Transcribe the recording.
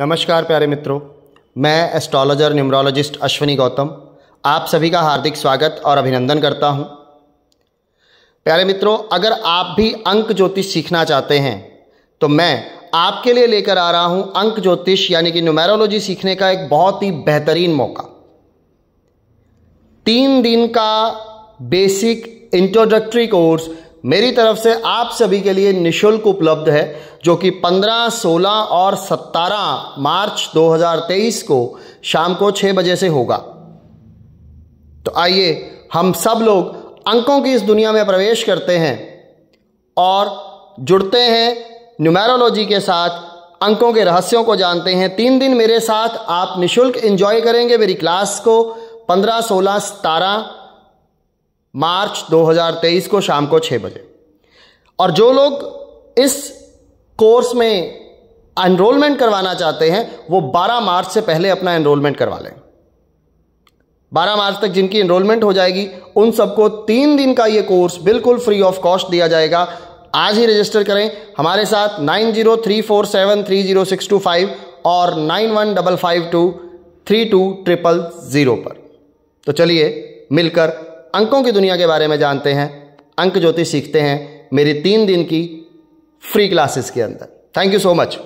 नमस्कार प्यारे मित्रों मैं एस्ट्रोलॉजर न्यूमरोलॉजिस्ट अश्वनी गौतम आप सभी का हार्दिक स्वागत और अभिनंदन करता हूं प्यारे मित्रों अगर आप भी अंक ज्योतिष सीखना चाहते हैं तो मैं आपके लिए लेकर आ रहा हूं अंक ज्योतिष यानी कि न्यूमेरोलॉजी सीखने का एक बहुत ही बेहतरीन मौका तीन दिन का बेसिक इंट्रोडक्टरी कोर्स मेरी तरफ से आप सभी के लिए निशुल्क उपलब्ध है जो कि 15, 16 और 17 मार्च 2023 को शाम को 6 बजे से होगा तो आइए हम सब लोग अंकों की इस दुनिया में प्रवेश करते हैं और जुड़ते हैं न्यूमेरोलॉजी के साथ अंकों के रहस्यों को जानते हैं तीन दिन मेरे साथ आप निशुल्क एंजॉय करेंगे मेरी क्लास को पंद्रह सोलह सतारह मार्च 2023 को शाम को छः बजे और जो लोग इस कोर्स में एनरोलमेंट करवाना चाहते हैं वो 12 मार्च से पहले अपना एनरोलमेंट करवा लें 12 मार्च तक जिनकी एनरोलमेंट हो जाएगी उन सबको तीन दिन का ये कोर्स बिल्कुल फ्री ऑफ कॉस्ट दिया जाएगा आज ही रजिस्टर करें हमारे साथ nine zero three four seven three zero six two five और nine one double five two three two triple zero पर तो चलिए मिलकर अंकों की दुनिया के बारे में जानते हैं अंक ज्योतिष सीखते हैं मेरी तीन दिन की फ्री क्लासेस के अंदर थैंक यू सो मच